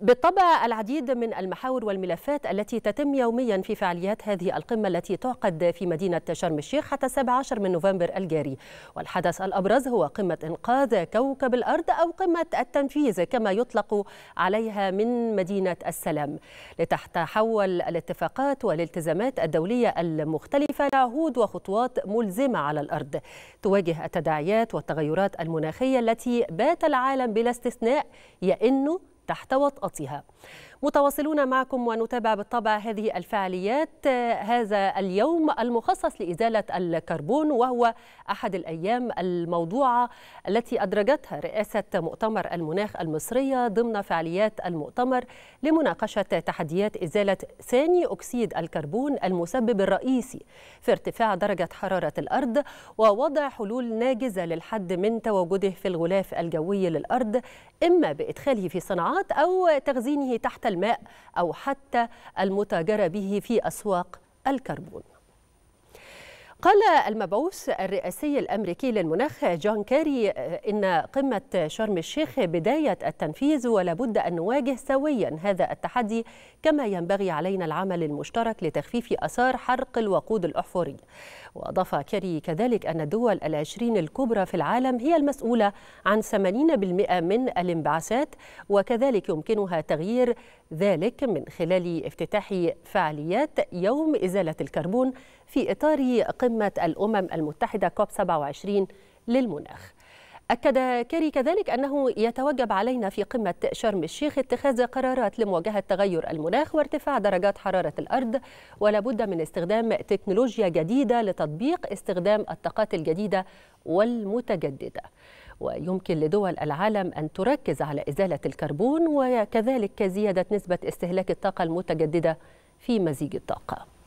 بالطبع العديد من المحاور والملفات التي تتم يوميا في فعاليات هذه القمة التي تعقد في مدينة شرم الشيخ حتى 17 من نوفمبر الجاري والحدث الأبرز هو قمة إنقاذ كوكب الأرض أو قمة التنفيذ كما يطلق عليها من مدينة السلام لتتحول الاتفاقات والالتزامات الدولية المختلفة لعهود وخطوات ملزمة على الأرض تواجه التداعيات والتغيرات المناخية التي بات العالم بلا استثناء يئن تحت وطأتها متواصلون معكم ونتابع بالطبع هذه الفعاليات آه، هذا اليوم المخصص لإزالة الكربون وهو أحد الأيام الموضوعة التي أدرجتها رئاسة مؤتمر المناخ المصرية ضمن فعاليات المؤتمر لمناقشة تحديات إزالة ثاني أكسيد الكربون المسبب الرئيسي في ارتفاع درجة حرارة الأرض ووضع حلول ناجزة للحد من تواجده في الغلاف الجوي للأرض إما بإدخاله في صناعات أو تخزينه تحت الماء أو حتى المتاجرة به في أسواق الكربون قال المبعوث الرئاسي الامريكي للمناخ جون كاري آه، ان قمه شرم الشيخ بدايه التنفيذ ولابد ان نواجه سويا هذا التحدي كما ينبغي علينا العمل المشترك لتخفيف اثار حرق الوقود الاحفوري واضاف كاري كذلك ان الدول العشرين الكبرى في العالم هي المسؤوله عن 80% من الانبعاثات وكذلك يمكنها تغيير ذلك من خلال افتتاح فعاليات يوم ازاله الكربون في إطار قمة الأمم المتحدة كوب 27 للمناخ أكد كيري كذلك أنه يتوجب علينا في قمة شرم الشيخ اتخاذ قرارات لمواجهة تغير المناخ وارتفاع درجات حرارة الأرض ولابد من استخدام تكنولوجيا جديدة لتطبيق استخدام الطاقات الجديدة والمتجددة ويمكن لدول العالم أن تركز على إزالة الكربون وكذلك زيادة نسبة استهلاك الطاقة المتجددة في مزيج الطاقة